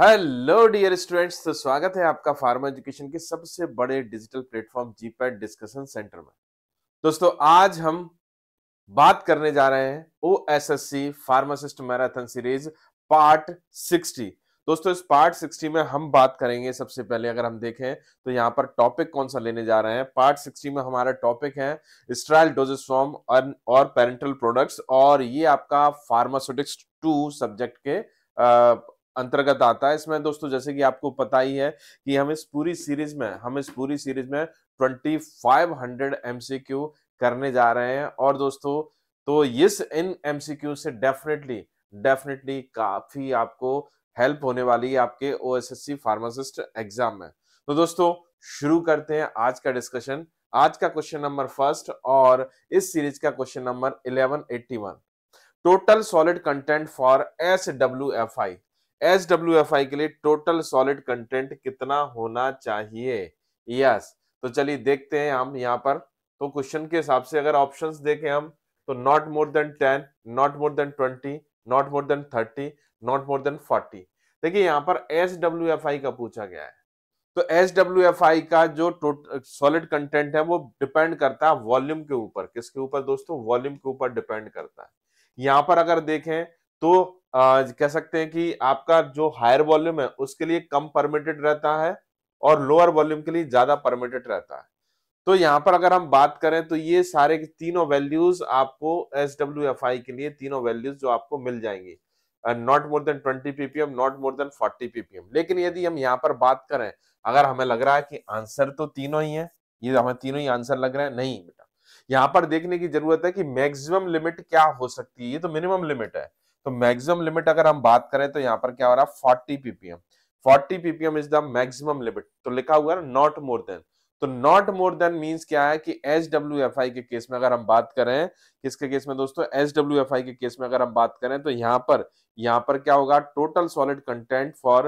Hello dear students तो स्वागत है आपका फार्मा एजुकेशन के सबसे बड़े digital platform GPAT discussion centre में दोस्तों आज हम बात करने जा रहे हैं O S S C pharmacist marathon series part 60 दोस्तों इस पार्ट 60 में हम बात करेंगे सबसे पहले अगर हम देखें तो यहाँ पर टॉपिक कौन सा लेने जा रहे हैं पार्ट 60 में हमारा टॉपिक है स्ट्राइल डोजेस फॉर्म और पेरेंटल प्रोडक्ट्स और ये आपका फार्मास्यूटिक्स टू सब्जेक्ट के अंतर्गत आता है इसमें दोस्तों जैसे कि आपको पता ही है कि हम इस पूरी सीरीज में हम इस पूरी सीरीज में 2500 एमसीक्यू करने जा रहे हैं और दोस्तों तो इस इन एमसीक्यू से डेफिनेटली डेफिनेटली काफी आपको हेल्प होने वाली है आपके ओ फार्मासिस्ट एग्जाम में तो दोस्तों शुरू करते हैं आज का डिस्कशन आज का क्वेश्चन नंबर फर्स्ट और इस सीरीज का question number 1181 total solid content for S W F I S W F I के लिए टोटल सॉलिड कंटेंट कितना होना चाहिए यस तो चलिए देखते हैं हम यहाँ पर तो क्वेश्चन के हिसाब से अगर ऑप्शन देखें हम तो not more than ten not more than twenty not more than thirty not more than forty देखिए यहाँ पर एस डब्ल्यू एफ आई का पूछा गया है तो एस डब्ल्यू एफ आई का जो सॉलिड कंटेंट है वो डिपेंड करता है वॉल्यूम के ऊपर किसके ऊपर दोस्तों वॉल्यूम के ऊपर डिपेंड करता है यहाँ पर अगर देखें तो आ, कह सकते हैं कि आपका जो हायर वॉल्यूम है उसके लिए कम परमिटेड रहता है और लोअर वॉल्यूम के लिए ज्यादा परमिटेड रहता है तो यहाँ पर अगर हम बात करें तो ये सारे तीनों वैल्यूज आपको एस डब्ल्यू एफ आई के लिए तीनों वैल्यूज जो आपको मिल जाएंगी not more than 20 ppm not more than 40 ppm लेकिन यदि हम यहाँ पर बात करें अगर हमें लग रहा है कि आंसर तो तीनों ही है ये हमें तीनों ही आंसर लग रहा है नहीं बेटा यहाँ पर देखने की जरूरत है कि मैक्सिमम लिमिट क्या हो सकती है ये तो मिनिमम लिमिट है तो मैक्सिमम लिमिट अगर हम बात करें तो यहाँ पर क्या हो रहा है forty ppm forty ppm is the maximum limit तो लिखा हुआ है नॉट मोर देन तो नॉट मोर देन मीन्स क्या है कि एच डब्ल्यू एफ आई के केस में अगर हम बात करें किसके केस में दोस्तों एच डब्ल्यू एफ आई के केस में अगर हम बात करें तो यहाँ पर यहाँ पर क्या होगा total solid content for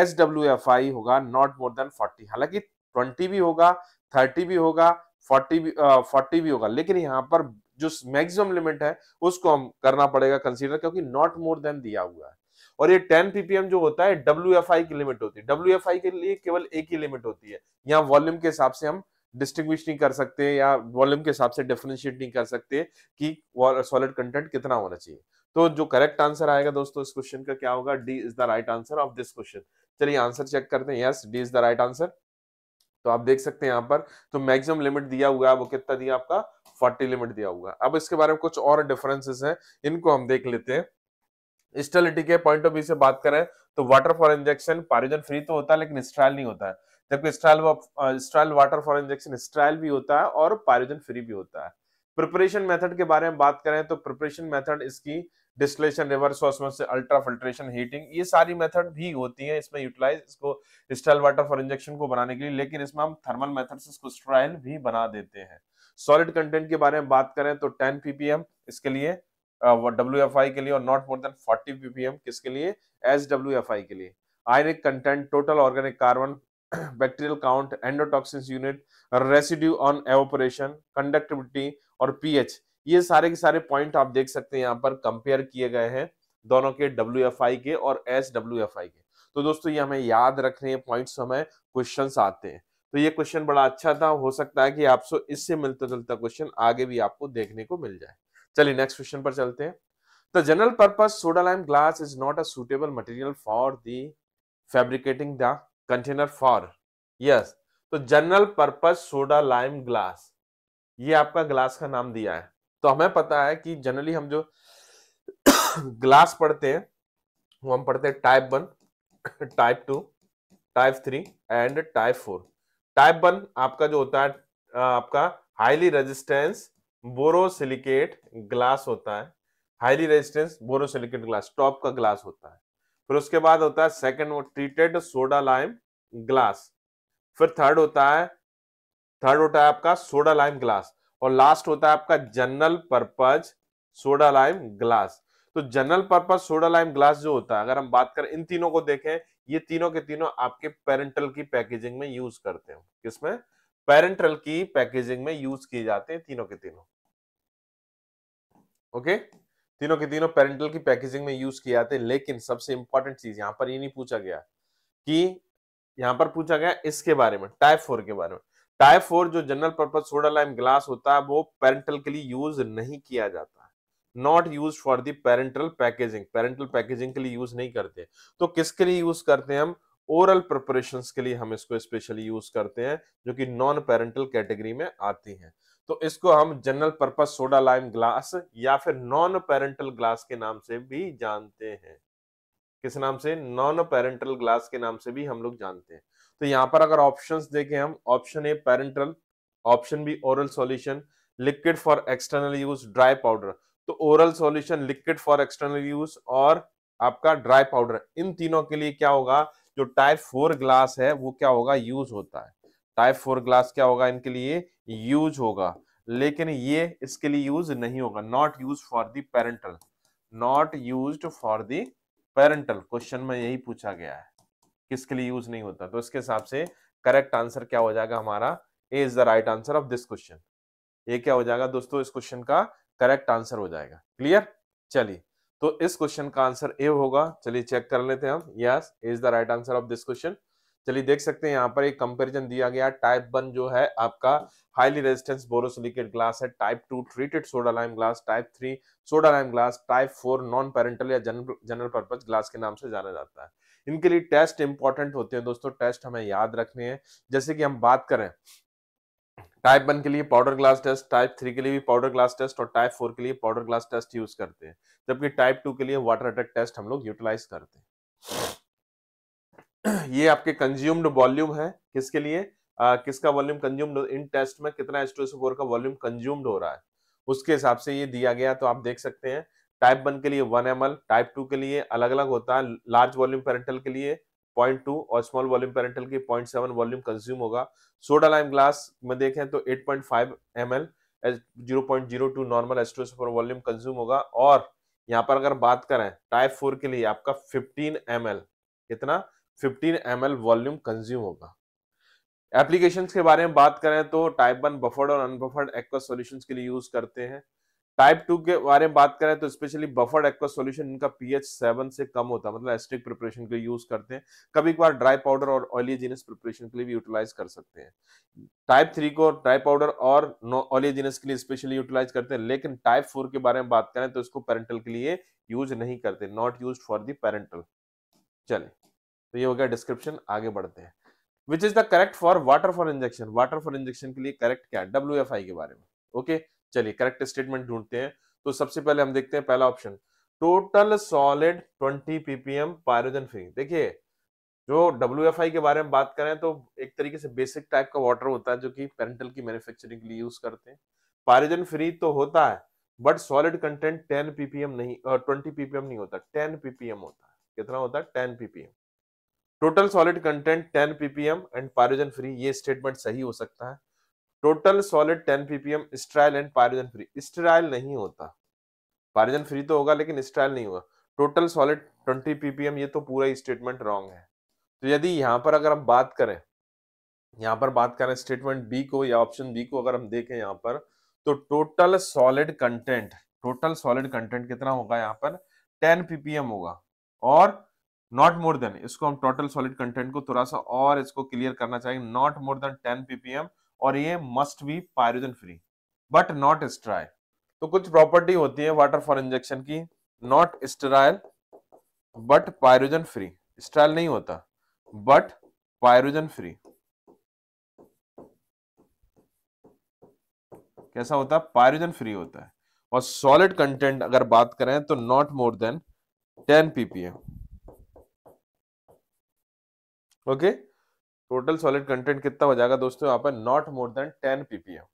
H W F I होगा नॉट मोर देन फोर्टी हालांकि ट्वेंटी भी होगा थर्टी भी होगा फोर्टी भी फोर्टी uh, भी होगा लेकिन यहाँ पर जो मैक्सिमम लिमिट है उसको हम करना पड़ेगा कंसीडर क्योंकि नॉट मोर देन दिया हुआ है और ये 10 ppm जो होता है डब्ल्यू की लिमिट होती है डब्ल्यू के लिए केवल एक ही लिमिट होती है यहाँ वॉल्यूम के हिसाब से हम डिस्टिंग्विश नहीं कर सकते या वॉल्यूम के हिसाब से डिफ्रेंशिएट नहीं कर सकते कि सॉलिड कंटेंट कितना होना चाहिए तो जो करेक्ट आंसर आएगा दोस्तों इस क्वेश्चन का क्या होगा D is the right answer of this question चलिए आंसर चेक करते हैं yes D is the right answer तो आप देख सकते हैं यहाँ पर तो मैक्सिमम लिमिट दिया हुआ है वो कितना दिया आपका फोर्टी लिमिट दिया हुआ है अब इसके बारे में कुछ और डिफरेंसेस हैं इनको हम देख लेते हैं स्टेलिटी के पॉइंट ऑफ व्यू से बात करें तो water for injection pyrogen free तो होता है लेकिन स्ट्राइल नहीं होता है जबकि sterile sterile water for injection sterile भी होता है और पारिजन फ्री भी होता है प्रिपरेशन मेथड के बारे में बात करें तो प्रिपरेशन मेथड इसकी distillation reverse osmosis ultra filtration heating ये सारी मेथड भी होती है इसमें यूटिलाइज इसको स्टाइल वाटर फॉर इंजेक्शन को बनाने के लिए लेकिन इसमें हम थर्मल मेथड से इसको स्ट्राइल भी बना देते हैं सॉलिड कंटेंट के बारे में बात करें तो टेन पीपीएम इसके लिए डब्ल्यू एफ आई के लिए और not more than forty ppm किसके लिए एस डब्ल्यू एफ आई के लिए ionic content total organic carbon bacterial count endotoxins unit residue on evaporation conductivity और पीएच ये सारे के सारे पॉइंट आप देख सकते हैं यहाँ पर कंपेयर किए गए हैं दोनों के डब्ल्यू के और एस के तो दोस्तों ये हमें याद रखने हैं पॉइंट तो हमें क्वेश्चन आते हैं तो ये क्वेश्चन बड़ा अच्छा था हो सकता है कि आपसे इससे मिलता जुलता क्वेश्चन आगे भी आपको देखने को मिल जाए चलिए नेक्स्ट क्वेश्चन पर चलते हैं the general purpose soda lime glass is not a suitable material for the fabricating the container for yes तो general purpose soda lime glass ये आपका ग्लास का नाम दिया है तो हमें पता है कि जनरली हम जो ग्लास पढ़ते हैं वो हम पढ़ते हैं type one type two type three and type four type one आपका जो होता है आपका हाईली रेजिस्टेंस बोरोसिलिकेट ग्लास होता है highly resistance borosilicate glass top का ग्लास होता है फिर उसके बाद होता है सेकंड वो ट्रीटेड सोडा लाइम ग्लास फिर थर्ड होता है थर्ड होता है आपका सोडा लाइम ग्लास और लास्ट होता है आपका general purpose soda lime glass तो general purpose soda lime glass जो होता है अगर हम बात करें इन तीनों को देखें ये तीनों के तीनों आपके पेरेंटल की पैकेजिंग में यूज करते हैं किसमें पेरेंटल की पैकेजिंग में यूज किए जाते हैं तीनों के तीनों ओके तीनों के तीनों पेरेंटल की पैकेजिंग में यूज किए जाते हैं लेकिन सबसे इंपॉर्टेंट चीज यहां पर ये नहीं पूछा गया कि यहां पर पूछा गया इसके बारे में टाइप फोर के बारे में टाइप फोर जो general purpose soda lime glass होता है वो पेरेंटल के लिए यूज नहीं किया जाता not use for the parenteral packaging parenteral packaging के लिए यूज नहीं करते तो किसके लिए यूज करते हैं हम ओरल प्रिपरेशन के लिए हम इसको स्पेशली यूज करते हैं जो कि नॉन पेरेंटल कैटेगरी में आती हैं तो इसको हम general purpose soda lime glass या फिर नॉन पेरेंटल ग्लास के नाम से भी जानते हैं किस नाम से नॉन पेरेंटल ग्लास के नाम से भी हम लोग जानते हैं तो यहाँ पर अगर ऑप्शंस देखें हम option A parenteral option B oral solution liquid for external use dry powder तो oral solution liquid for external use और आपका ड्राई पाउडर इन तीनों के लिए क्या होगा जो टाइप फोर ग्लास है वो क्या होगा यूज होता है टाइप फोर ग्लास क्या होगा इनके लिए यूज होगा लेकिन ये इसके लिए यूज नहीं होगा not use for the parenteral not use for the parenteral question में यही पूछा गया है किसके लिए यूज नहीं होता तो इसके हिसाब से करेक्ट आंसर क्या हो जाएगा हमारा A is the right answer of this question ये क्या हो जाएगा दोस्तों इस क्वेश्चन का करेक्ट आंसर हो जाएगा क्लियर चलिए तो इस क्वेश्चन का आंसर ए होगा चलिए चेक कर लेते हैं हम yes is the right answer of this question चलिए देख सकते हैं यहाँ पर एक कंपैरिजन दिया गया टाइप वन जो है आपका हाईली रेजिस्टेंस बोरोसिलिकेट ग्लास है type two treated soda lime glass type three soda lime glass type four non parenteral या जनरल पर्पज ग्लास के नाम से जाना जाता है इनके लिए टेस्ट इंपॉर्टेंट होते हैं दोस्तों टेस्ट हमें याद रखने हैं जैसे कि हम बात करें टाइप वन के लिए powder glass test type three के लिए भी पाउडर ग्लास टेस्ट और टाइप फोर के लिए पाउडर ग्लास टेस्ट यूज करते हैं जबकि टाइप टू के लिए वाटर अटैक टेस्ट हम लोग यूटिलाइज करते हैं ये आपके कंज्यूम्ड वॉल्यूम है किसके लिए आ, किसका वॉल्यूम कंज्यूम्ड इन टेस्ट में कितना एच का वॉल्यूम कंज्यूम्ड हो रहा है उसके हिसाब से ये दिया गया तो आप देख सकते हैं टाइप वन के लिए वन एम टाइप टू के लिए अलग अलग होता है लार्ज वॉल्यूम पेरेंटल के लिए पॉइंट टू और स्मॉल वॉल्यूम पेरेंटल के पॉइंट सेवन वॉल्यूम कंज्यूम होगा सोडा लाइम ग्लास में देखें तो eight point five M L zero point zero two normal एस्ट्रोस पर वॉल्यूम कंज्यूम होगा और यहाँ पर अगर बात करें टाइप फोर के लिए आपका फिफ्टीन एम कितना फिफ्टीन एम वॉल्यूम कंज्यूम होगा एप्लीकेशन के बारे में बात करें तो टाइप वन बफर्ड और अनबफर्ड एक्वा सोल्यूशन के लिए यूज करते हैं टाइप टू के बारे में बात करें तो स्पेशली बफर्ड एक्वा सॉल्यूशन इनका पीएच सेवन से कम होता है मतलब एस्टिक प्रिपरेशन के लिए यूज करते हैं कभी एक बार ड्राई पाउडर और ऑलियजीनस प्रिपरेशन के लिए भी यूटिलाइज कर सकते हैं टाइप थ्री को ड्राई पाउडर और ऑलियजीनस के लिए स्पेशली यूटिलाइज करते हैं लेकिन टाइप फोर के बारे में बात करें तो इसको पेरेंटल के लिए यूज नहीं करते not use for the parenteral चलिए तो ये हो गया डिस्क्रिप्शन आगे बढ़ते हैं which is the correct for water for injection water for injection के लिए करेक्ट क्या है डब्ल्यू के बारे में ओके okay? चलिए करेक्ट स्टेटमेंट ढूंढते हैं तो सबसे पहले हम देखते हैं पहला option total solid 20 ppm pyrogen free देखिए जो डब्ल्यू के बारे में बात करें तो एक तरीके से बेसिक टाइप का वाटर होता है जो कि पेरेंटल की मैन्युफैक्चरिंग के लिए यूज करते हैं पायरोजन फ्री तो होता है बट सॉलिड कंटेंट 10 पीपीएम नहीं ट्वेंटी पीपीएम नहीं होता 10 पीपीएम होता है कितना होता है ten ppm total solid content ten ppm and pyrogen free ये स्टेटमेंट सही हो सकता है total solid 10 ppm sterile and pyrogen free sterile नहीं होता पायरोजन फ्री तो होगा लेकिन स्ट्राइल नहीं होगा टोटल सॉलिड 20 ppm ये तो पूरा स्टेटमेंट रॉन्ग है तो यदि यहाँ पर अगर हम बात करें यहाँ पर बात करें स्टेटमेंट बी को या ऑप्शन बी को अगर हम देखें यहाँ पर तो total solid content total solid content कितना होगा यहाँ पर 10 ppm होगा और नॉट मोर देन इसको हम टोटल सॉलिड कंटेंट को थोड़ा सा और इसको क्लियर करना चाहेंगे नॉट मोर देन 10 ppm और ये must be pyrogen free but not sterile तो कुछ प्रॉपर्टी होती है वाटर फॉर इंजेक्शन की not sterile but pyrogen free sterile नहीं होता बट पायरोजन फ्री कैसा होता है पायरोजन फ्री होता है और सॉलिड कंटेंट अगर बात करें तो not more than ten ppm okay total solid content कितना हो जाएगा दोस्तों यहाँ पर not more than ten ppm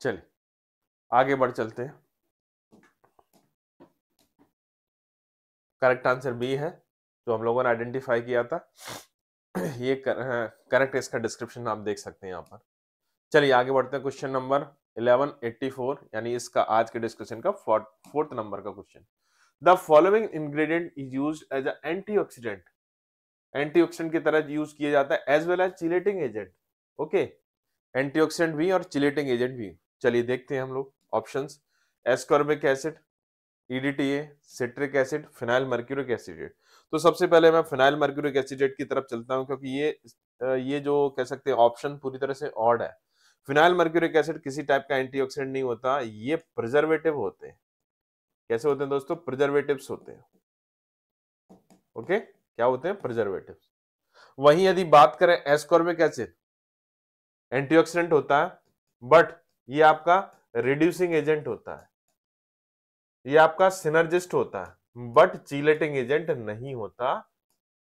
चलिए आगे बढ़ चलते हैं करेक्ट आंसर बी है जो हम लोगों ने आइडेंटिफाई किया था ये करेक्ट हाँ, इसका डिस्क्रिप्शन आप देख सकते हैं यहाँ पर चलिए आगे बढ़ते हैं क्वेश्चन नंबर 1184 यानी इसका आज के डिस्कशन का फोर्थ नंबर का question the following ingredient is use as a antioxidant antioxidant की तरह यूज किया जाता है as well as chelating agent okay antioxidant भी और चिलेटिंग एजेंट भी चलिए देखते हैं हम लोग option ascorbic acid EDTA citric acid phenyl mercuric acetate तो सबसे पहले मैं फिनाइल मर्क्यूरिक एसिडेट की तरफ चलता हूं क्योंकि ये ये जो कह सकते हैं ऑप्शन पूरी तरह से ऑड है फिनाइल मर्क्यूरिक एसिड किसी टाइप का एंटीऑक्सीडेंट नहीं होता ये प्रिजर्वेटिव होते हैं कैसे होते हैं दोस्तों प्रिजर्वेटिव होते हैं ओके क्या होते हैं प्रिजर्वेटिव वहीं यदि बात करें एस्कॉर्बिक एसिड एंटीऑक्सीडेंट होता है बट ये आपका रिड्यूसिंग एजेंट होता है ये आपका सिनर्जिस्ट होता है बट चिलेटिंग एजेंट नहीं होता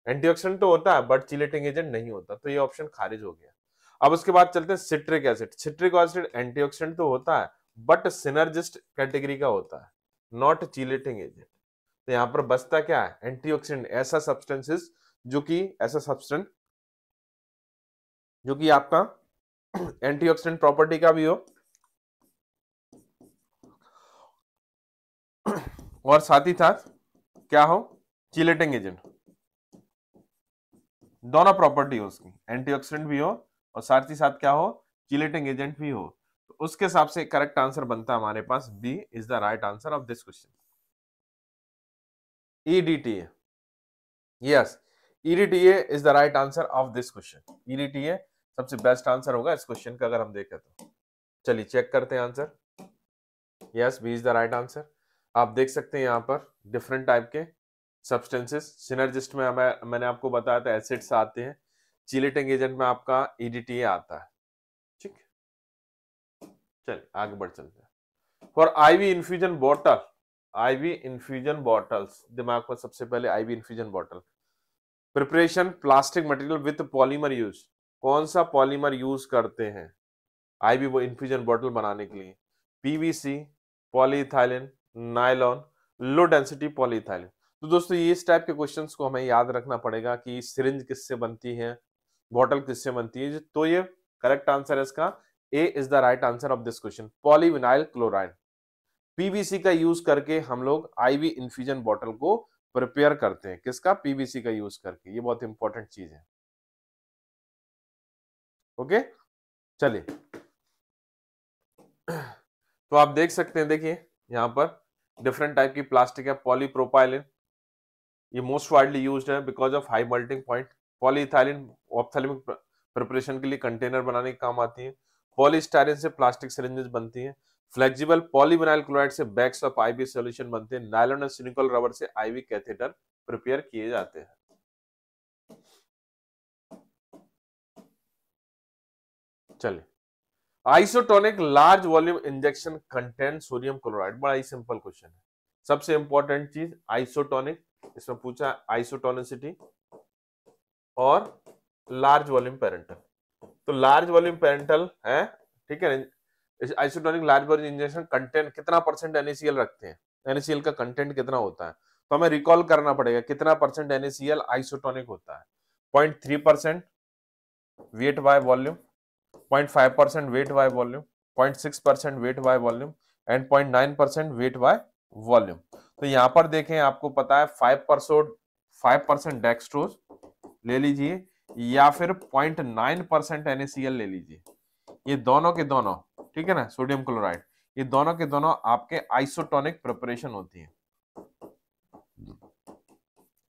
एंटीऑक्सीडेंट तो होता है बट चिलेटिंग एजेंट नहीं होता तो ये ऑप्शन खारिज हो गया अब उसके बाद चलते हैं citric acid citric acid antioxidant तो होता है बट सिनर्जिस्ट कैटेगरी का होता है नॉट चीलेटिंग एजेंट तो यहाँ पर बचता क्या है एंटीऑक्सीडेंट ऐसा सब्सटेंसेस जो कि ऐसा सब्सटेंट जो कि आपका एंटीऑक्सीडेंट प्रॉपर्टी का भी हो और साथ ही साथ क्या हो चीलेटिंग एजेंट दोनों प्रॉपर्टी हो उसकी एंटीऑक्सीडेंट भी हो और साथ ही साथ क्या हो चीलेटिंग एजेंट भी हो उसके हिसाब से करेक्ट आंसर बनता है हमारे पास B is the right answer of this question EDT yes EDTA is the right answer of this question EDTA सबसे बेस्ट आंसर होगा इस क्वेश्चन का अगर हम देखें तो चलिए चेक करते हैं answer yes B is the right answer आप देख सकते हैं यहाँ पर डिफरेंट टाइप के सब्सटेंसेस सिनर्जिस्ट में हमें मैंने आपको बताया था एसिड्स आते हैं चिलेटिंग एजेंट में आपका ईडीटीए e आता है चल आगे बढ़ चलते हैं for IV infusion bottle IV infusion bottles दिमाग में सबसे पहले IV infusion bottle preparation plastic material with polymer use कौन सा पॉलीमर यूज करते हैं आईवी वो इन्फ्यूजन बॉटल बनाने के लिए PVC polyethylene nylon low density polyethylene तो दोस्तों ये इस टाइप के क्वेश्चंस को हमें याद रखना पड़ेगा कि सिरिंज किससे बनती है बॉटल किससे बनती है तो ये करेक्ट आंसर है इसका A is the right answer of this question polyvinyl chloride PVC का यूज करके हम लोग आईवी इन्फ्यूजन बॉटल को प्रिपेयर करते हैं किसका पीवीसी का यूज करके ये बहुत इंपॉर्टेंट चीज है ओके चलिए तो आप देख सकते हैं देखिए यहां पर डिफरेंट टाइप की प्लास्टिक है पॉलीप्रोपाइलिन ये मोस्ट वाइडली यूज्ड है because of high melting point polyethylene ophthalmic preparation के लिए कंटेनर बनाने के काम आती है पॉलीस्टाइरिन से प्लास्टिक सिलेंजेस बनती हैं फ्लेक्सिबल पॉलीविनाइल क्लोराइड से बैग्स ऑफ आईवी सॉल्यूशन बनते हैं नायलॉन और सिलिकॉन रबर से आईवी कैथेटर प्रिपेयर किए जाते हैं चलिए isotonic large volume injection content sodium chloride बड़ा ही सिंपल क्वेश्चन है सबसे इंपॉर्टेंट चीज आइसोटोनिक इसमें पूछा आइसोटोनिसिटी और लार्ज वॉल्यूम पेरेंटल तो लार्ज वॉल्यूम पेरेंटल है ठीक है isotonic large volume injection content कितना परसेंट एनएसीएल रखते हैं एनएसीएल का कंटेंट कितना होता है तो हमें रिकॉल करना पड़ेगा कितना परसेंट एनएसीएल आइसोटोनिक होता है point three percent weight by volume point five percent weight by volume point six percent weight by volume and point nine percent weight by volume तो यहां पर देखें आपको पता है five percent five percent dextrose ले लीजिए या फिर पॉइंट नाइन परसेंट एनएसीएल ले लीजिए ये दोनों के दोनों ठीक है ना सोडियम क्लोराइड ये दोनों के दोनों आपके आइसोटोनिक प्रिपरेशन होती है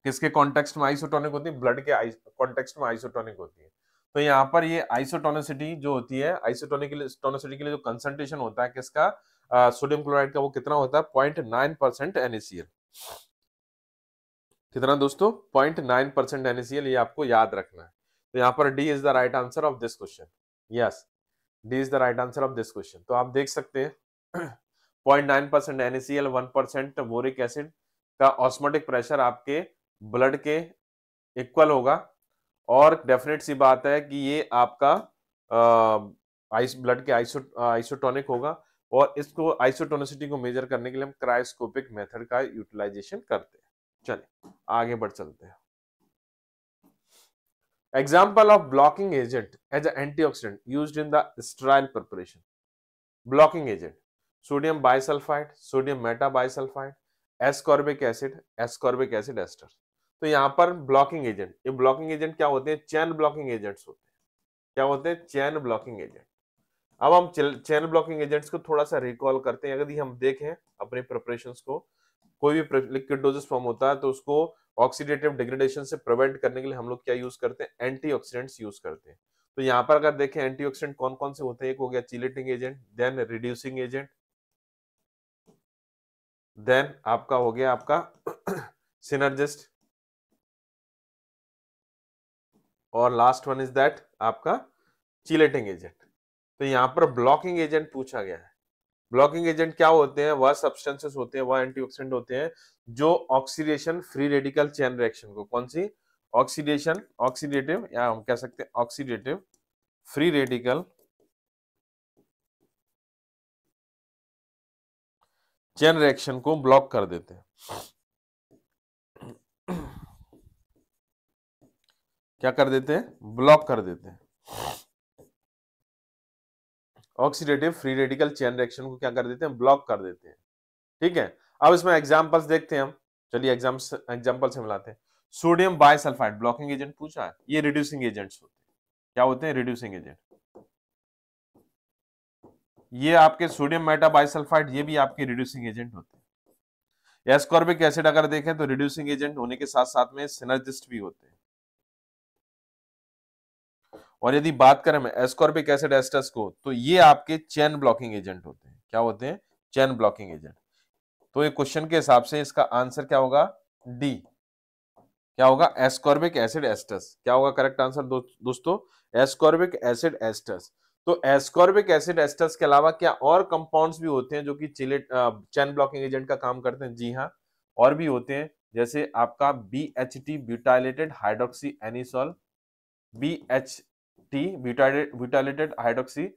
किसके कॉन्टेक्स्ट में आइसोटोनिक होती है ब्लड के कॉन्टेक्स्ट में आइसोटोनिक होती है तो यहाँ पर ये आइसोटोनिसिटी जो होती है आइसोटोनिकोनोसिटी के लिए जो कंसंट्रेशन होता है किसका सोडियम क्लोराइड का वो कितना होता है पॉइंट नाइन परसेंट एनएसीएल कितना दोस्तों पॉइंट नाइन परसेंट एनएसएल ये आपको याद रखना है तो यहाँ पर D is the right answer of this question yes D is the right answer of this question तो आप देख सकते हैं point nine percent NaCl one percent boric acid का ऑस्मोटिक प्रेशर आपके ब्लड के इक्वल होगा और डेफिनेट सी बात है कि ये आपका आइस ब्लड के आइसो आइसोटोनिक होगा और इसको आइसोटोनिसिटी को मेजर करने के लिए हम क्रायोस्कोपिक मेथड का यूटिलाइजेशन करते हैं चले आगे बढ़ चलते हैं example of blocking agent as antioxidant use in the sterile preparation blocking agent sodium bisulphide sodium meta bisulphide ascorbic acid ascorbic acid ester तो यहां पर ब्लॉकिंग एजेंट ये ब्लॉकिंग एजेंट क्या होते हैं चैन ब्लॉकिंग एजेंट्स होते हैं क्या होते हैं चैन ब्लॉकिंग एजेंट अब हम चैन ब्लॉकिंग एजेंट्स को थोड़ा सा रिकॉल करते हैं अगर हम देखें अपने प्रिपरेशन को कोई भी लिक्विड डोजेस फॉर्म होता है तो उसको ऑक्सीडेटिव डिग्रेडेशन से प्रिवेंट करने के लिए हम लोग क्या यूज करते हैं एंटीऑक्सीडेंट्स यूज करते हैं तो यहाँ पर अगर देखें एंटीऑक्सीडेंट कौन कौन से होते हैं एक हो गया chelating agent then reducing agent then आपका हो गया आपका सिनर्जिस्ट और लास्ट वन इज दैट आपका चिलेटिंग एजेंट तो यहां पर ब्लॉकिंग एजेंट पूछा गया है ब्लॉकिंग एजेंट क्या होते हैं वह सब्सटेंसेस होते हैं वह एंटीऑक्सीडेंट होते हैं जो oxidation free radical chain reaction को कौन सी ऑक्सीडेशन ऑक्सीडेटिव या हम कह सकते हैं oxidative free radical chain reaction को ब्लॉक कर देते हैं क्या कर देते हैं ब्लॉक कर देते हैं oxidative free radical chain reaction को क्या कर देते हैं ब्लॉक कर देते हैं ठीक है अब इसमें एग्जाम्पल्स देखते हैं हम चलिए एग्जाम्पल से मिलाते हैं सोडियम बायसल्फाइड ब्लॉकिंग एजेंट पूछा है ये रिड्यूसिंग एजेंट्स होते हैं क्या होते हैं रिड्यूसिंग एजेंट ये आपके सोडियम मेटा बायसल्फाइड ये भी आपके रिड्यूसिंग एजेंट होते हैं एस्कॉर्बिक एसिड अगर देखें तो रिड्यूसिंग एजेंट होने के साथ साथ में सिनर्जिस्ट भी होते हैं और यदि बात करें हम एस्कॉर्बिक एसिड एस्टस को तो ये आपके चैन ब्लॉकिंग एजेंट होते हैं क्या होते हैं चैन ब्लॉकिंग एजेंट तो ये क्वेश्चन के हिसाब से इसका आंसर क्या होगा डी क्या होगा एस्कॉर्बिक एसिड एस्टस क्या होगा करेक्ट आंसर दोस्तों एस्कॉर्बिक एसिड एस्टस तो एस्कॉर्बिक एसिड एस्टस के अलावा क्या और कंपाउंड्स भी होते हैं जो कि चिलेट चैन ब्लॉकिंग एजेंट का काम करते हैं जी हाँ और भी होते हैं जैसे आपका B H T butylated hydroxy anisole B H T butylated hydroxy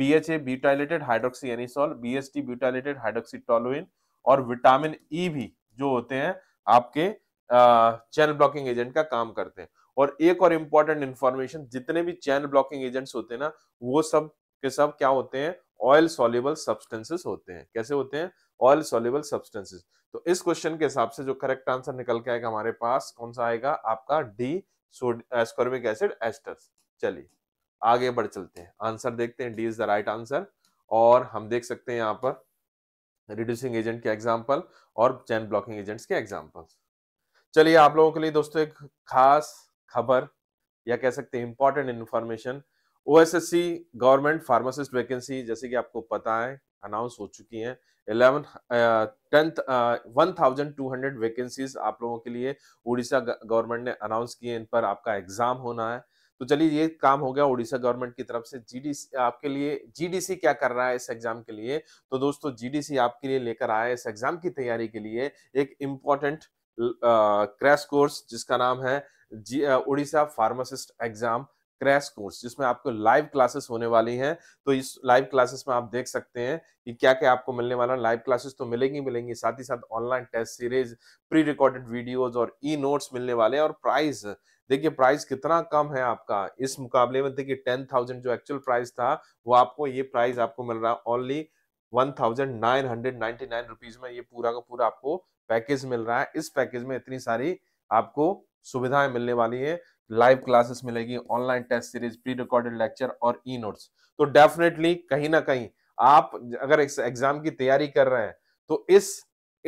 B H A butylated hydroxy anisole B S T butylated hydroxy toluene और विटामिन ई e भी जो होते हैं आपके चैनल ब्लॉकिंग एजेंट का काम करते हैं और एक और इम्पॉर्टेंट इन्फॉर्मेशन जितने भी चैनल ब्लॉकिंग एजेंट्स होते हैं ना वो सब के सब क्या होते हैं ऑयल सॉल्युबल सब्सटेंसेस होते हैं कैसे होते हैं ऑयल सॉल्युबल सब्सटेंसेस तो इस क्वेश्चन के हिसाब से जो करेक्ट आंसर निकल के आएगा हमारे पास कौन सा आएगा आपका D sodium ascorbic acid esters चलिए आगे बढ़ चलते हैं आंसर देखते हैं D is the right answer और हम देख सकते हैं यहाँ पर रिड्यूसिंग एजेंट के एग्जाम्पल और चैन ब्लॉकिंग एजेंट्स के एग्जाम्पल चलिए आप लोगों के लिए दोस्तों एक खास खबर या कह सकते हैं important information O government pharmacist vacancy जैसे कि आपको पता है अनाउंस हो चुकी है eleven tenth one thousand two hundred vacancies आप लोगों के लिए उड़ीसा गवर्नमेंट ने अनाउंस किए इन पर आपका एग्जाम होना है तो चलिए ये काम हो गया ओडिशा गवर्नमेंट की तरफ से जीडीसी आपके लिए जीडीसी क्या कर रहा है इस एग्जाम के लिए तो दोस्तों जीडीसी आपके लिए लेकर आया है इस एग्जाम की तैयारी के लिए एक इम्पॉर्टेंट क्रैश कोर्स जिसका नाम है Odisha pharmacist exam crash course जिसमें आपको लाइव क्लासेस होने वाली हैं तो इस लाइव क्लासेस में आप देख सकते हैं कि क्या क्या आपको मिलने वाला है लाइव क्लासेस तो मिलेंगी मिलेंगी साथ ही साथ online test series pre recorded videos और ई नोट्स मिलने वाले हैं और प्राइज देखिए प्राइस कितना कम है आपका इस मुकाबले में देखिए टेन थाउजेंड जो एक्चुअल प्राइस था वो आपको ये प्राइस आपको मिल रहा है only one thousand nine hundred ninety nine rupees में ये पूरा का पूरा आपको पैकेज मिल रहा है इस पैकेज में इतनी सारी आपको सुविधाएं मिलने वाली है लाइव क्लासेस मिलेगी online test series pre recorded lecture और ई नोट्स तो डेफिनेटली कहीं ना कहीं आप अगर एग्जाम की तैयारी कर रहे हैं तो इस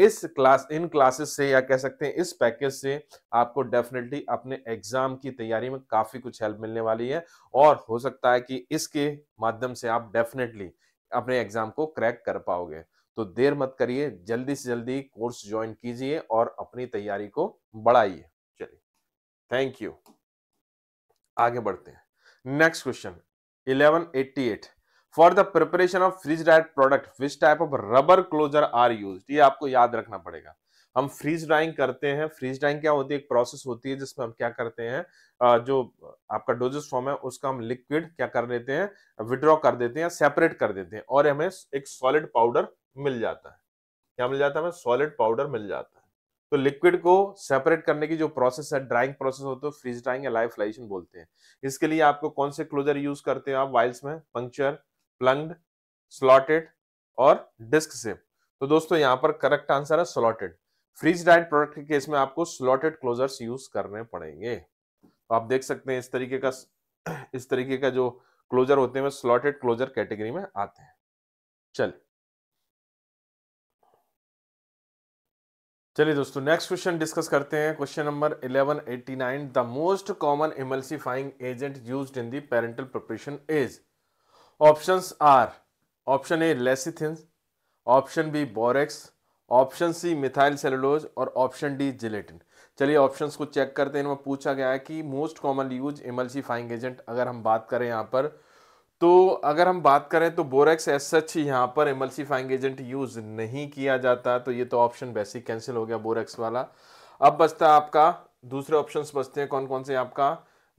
इस क्लास इन क्लासेस से या कह सकते हैं इस पैकेज से आपको डेफिनेटली अपने एग्जाम की तैयारी में काफी कुछ हेल्प मिलने वाली है और हो सकता है कि इसके माध्यम से आप डेफिनेटली अपने एग्जाम को क्रैक कर पाओगे तो देर मत करिए जल्दी से जल्दी कोर्स ज्वाइन कीजिए और अपनी तैयारी को बढ़ाइए चलिए थैंक यू आगे बढ़ते हैं next question eleven eight for the preparation of freeze dried product which type of rubber closure are use ये आपको याद रखना पड़ेगा हम फ्रीज ड्राइंग करते हैं फ्रीज ड्राइंग क्या होती है एक प्रोसेस होती है जिसमें हम क्या करते हैं जो आपका डोजेस फॉर्म है उसका हम लिक्विड क्या कर देते हैं विड्रॉ कर देते हैं सेपरेट कर देते हैं और हमें एक सॉलिड पाउडर मिल जाता है क्या मिल जाता है हमें सॉलिड पाउडर मिल जाता है तो लिक्विड को सेपरेट करने की जो प्रोसेस है ड्राइंग प्रोसेस होते है फ्रीज ड्राइंग या लाइफ लाइशन बोलते हैं इसके लिए आपको कौन से क्लोजर यूज करते हैं आप वाइल्स में पंक्चर प्लंग स्लॉटेड और डिस्क सेप तो दोस्तों यहां पर करेक्ट आंसर है स्लॉटेड फ्रीज डाइट प्रोडक्ट के केस में आपको स्लॉटेड क्लोजर्स यूज करने पड़ेंगे तो आप देख सकते हैं इस तरीके का इस तरीके का जो क्लोजर होते हैं स्लॉटेड क्लोजर कैटेगरी में आते हैं चल चलिए दोस्तों नेक्स्ट क्वेश्चन डिस्कस करते हैं question number 1189 the most common emulsifying agent used in the parenteral preparation is option are option A lecithin option B borax option C methyl cellulose और option D gelatin चलिए options को check करते हैं इनमें पूछा गया है कि most common use emulsifying agent अगर हम बात करें यहाँ पर तो अगर हम बात करें तो बोरेक्स एस सच यहाँ पर इमल्सीफाइंग एजेंट यूज नहीं किया जाता तो ये तो ऑप्शन वैसे कैंसिल हो गया बोरेक्स वाला अब बचता है आपका दूसरे ऑप्शंस बचते हैं कौन कौन से आपका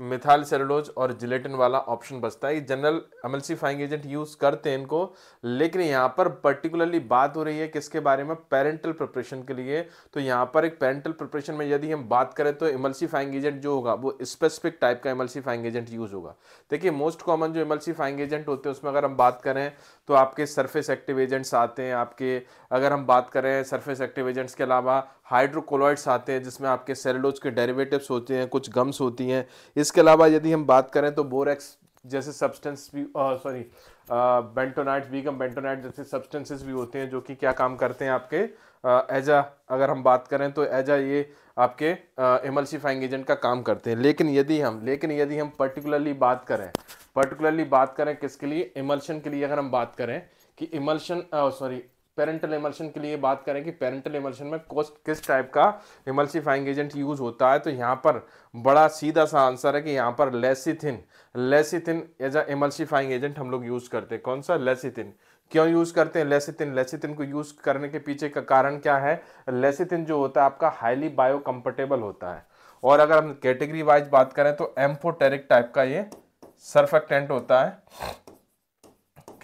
मिथाइल सेलुलोज और जिलेटिन वाला ऑप्शन बचता है जनरल एमएलसीफाइंग एजेंट यूज़ करते हैं इनको लेकिन यहाँ पर पर्टिकुलरली बात हो रही है किसके बारे में पेरेंटल प्रिपरेशन के लिए तो यहाँ पर एक पेरेंटल प्रिपरेशन में यदि हम बात करें तो एमएलसीफाइंग एजेंट जो होगा वो स्पेसिफिक टाइप का एमएलसीफाइंग एजेंट यूज़ होगा देखिए मोस्ट कॉमन जो एमएलसीफाइंग एजेंट होते हैं उसमें अगर हम बात करें तो आपके सर्फेस एक्टिव एजेंट्स आते हैं आपके अगर हम बात करें सरफेस एक्टिव एजेंट्स के अलावा हाइड्रोकोलॉइड्स आते हैं जिसमें आपके सेलुलोज के डेरिवेटिव्स होते हैं कुछ गम्स होती हैं इसके अलावा यदि हम बात करें तो बोरेक्स जैसे सब्सटेंस भी सॉरी बेंटोनाइट वीगम बेंटोनाइट जैसे सब्सटेंसेस भी होते हैं जो कि क्या काम करते हैं आपके एजा अगर हम बात करें तो एजा ये आपके एमल्सीफाइंग एजेंट का काम करते हैं लेकिन यदि हम लेकिन यदि हम पर्टिकुलरली बात करें पर्टिकुलरली बात करें किसके लिए इमल्शन के लिए अगर हम बात करें कि इमल्शन सॉरी पेरेंटल इमल्शन के लिए बात करें कि पेरेंटल इमल्शन में कोस किस टाइप का इमल्सिफाइंग एजेंट यूज होता है तो यहाँ पर बड़ा सीधा सा आंसर है कि यहाँ पर lecithin lecithin as a emulsifying agent हम लोग यूज़ करते हैं कौन सा लेसिथिन क्यों यूज़ करते हैं लेसिथिन लेसिथिन को यूज़ करने के पीछे का कारण क्या है लेसिथिन जो होता है आपका हाईली बायो कंफर्टेबल होता है और अगर हम कैटेगरी वाइज बात करें तो एम्फोटेरिक टाइप का ये सरफेक्टेंट होता है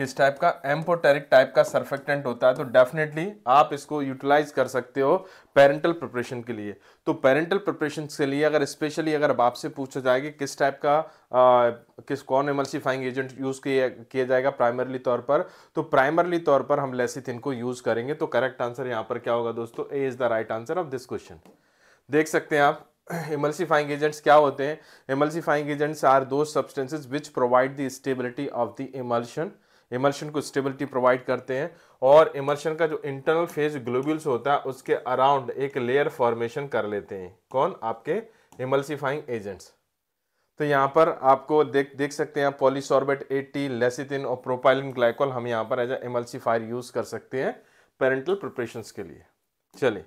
किस टाइप का एम्पोटेरिक टाइप का सर्फेक्टेंट होता है तो डेफिनेटली आप इसको यूटिलाइज कर सकते हो पेरेंटल प्रिपरेशन के लिए तो पेरेंटल प्रिपरेशन के लिए अगर स्पेशली अगर बाप से पूछा जाए कि किस टाइप का आ, किस कौन एमल्सीफाइंग एजेंट यूज़ किया जाएगा प्राइमरली तौर पर तो प्राइमरली तौर पर हम लेसिथिन को यूज़ करेंगे तो करेक्ट आंसर यहाँ पर क्या होगा दोस्तों A is the right answer of this question देख सकते हैं आप emulsifying एजेंट्स क्या होते हैं emulsifying एजेंट्स आर दो substances which provide the stability of the emulsion emulsion को स्टेबिलिटी प्रोवाइड करते हैं और इमल्शन का जो इंटरनल फेज ग्लोब्यूल्स होता है उसके अराउंड एक लेयर फॉर्मेशन कर लेते हैं कौन आपके इमल्सिफाइंग एजेंट्स तो यहाँ पर आपको देख देख सकते हैं पॉलीसॉर्बेट 80 लेसिथिन और प्रोपाइलिन ग्लाइकोल हम यहाँ पर एज ए एमल्सीफायर यूज़ कर सकते हैं पेरेंटल प्रिपरेशन के लिए चलिए